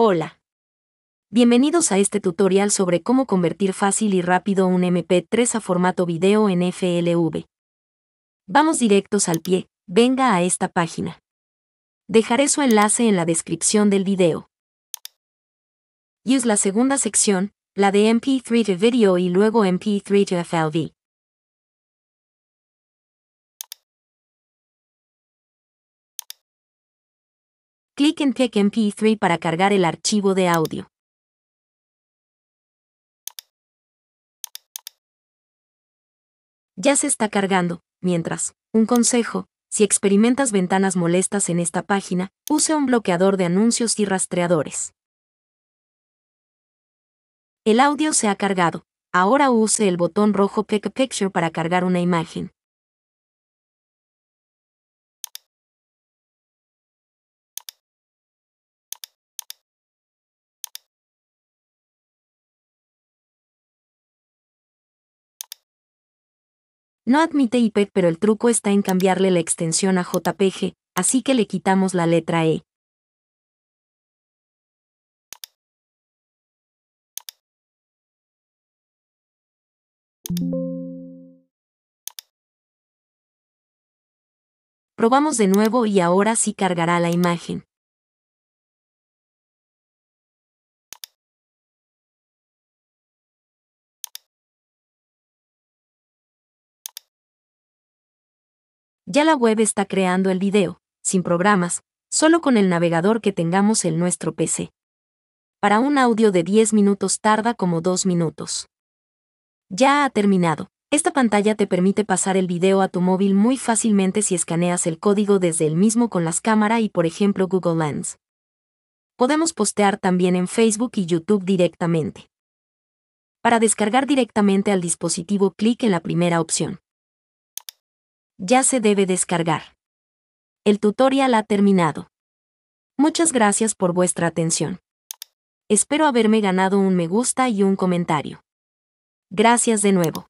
Hola. Bienvenidos a este tutorial sobre cómo convertir fácil y rápido un MP3 a formato video en FLV. Vamos directos al pie, venga a esta página. Dejaré su enlace en la descripción del video. Use la segunda sección, la de MP3 to Video y luego MP3 to FLV. Clic en Pick MP3 para cargar el archivo de audio. Ya se está cargando, mientras, un consejo, si experimentas ventanas molestas en esta página, use un bloqueador de anuncios y rastreadores. El audio se ha cargado. Ahora use el botón rojo Pick a Picture para cargar una imagen. No admite IP, pero el truco está en cambiarle la extensión a JPG, así que le quitamos la letra E. Probamos de nuevo y ahora sí cargará la imagen. Ya la web está creando el video, sin programas, solo con el navegador que tengamos en nuestro PC. Para un audio de 10 minutos tarda como 2 minutos. Ya ha terminado. Esta pantalla te permite pasar el video a tu móvil muy fácilmente si escaneas el código desde el mismo con las cámaras y por ejemplo Google Lens. Podemos postear también en Facebook y YouTube directamente. Para descargar directamente al dispositivo clic en la primera opción. Ya se debe descargar. El tutorial ha terminado. Muchas gracias por vuestra atención. Espero haberme ganado un me gusta y un comentario. Gracias de nuevo.